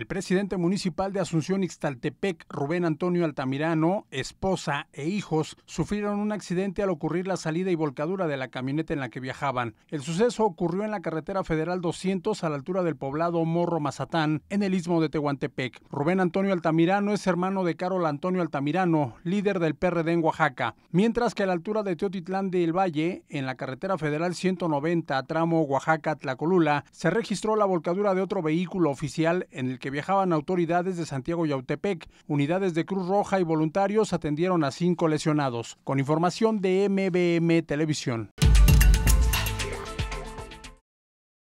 El presidente municipal de Asunción Ixtaltepec, Rubén Antonio Altamirano, esposa e hijos sufrieron un accidente al ocurrir la salida y volcadura de la camioneta en la que viajaban. El suceso ocurrió en la carretera federal 200 a la altura del poblado Morro Mazatán, en el istmo de Tehuantepec. Rubén Antonio Altamirano es hermano de Carol Antonio Altamirano, líder del PRD en Oaxaca, mientras que a la altura de Teotitlán del Valle, en la carretera federal 190 tramo Oaxaca-Tlacolula, se registró la volcadura de otro vehículo oficial en el que viajaban autoridades de Santiago Autepec. Unidades de Cruz Roja y voluntarios atendieron a cinco lesionados. Con información de MBM Televisión.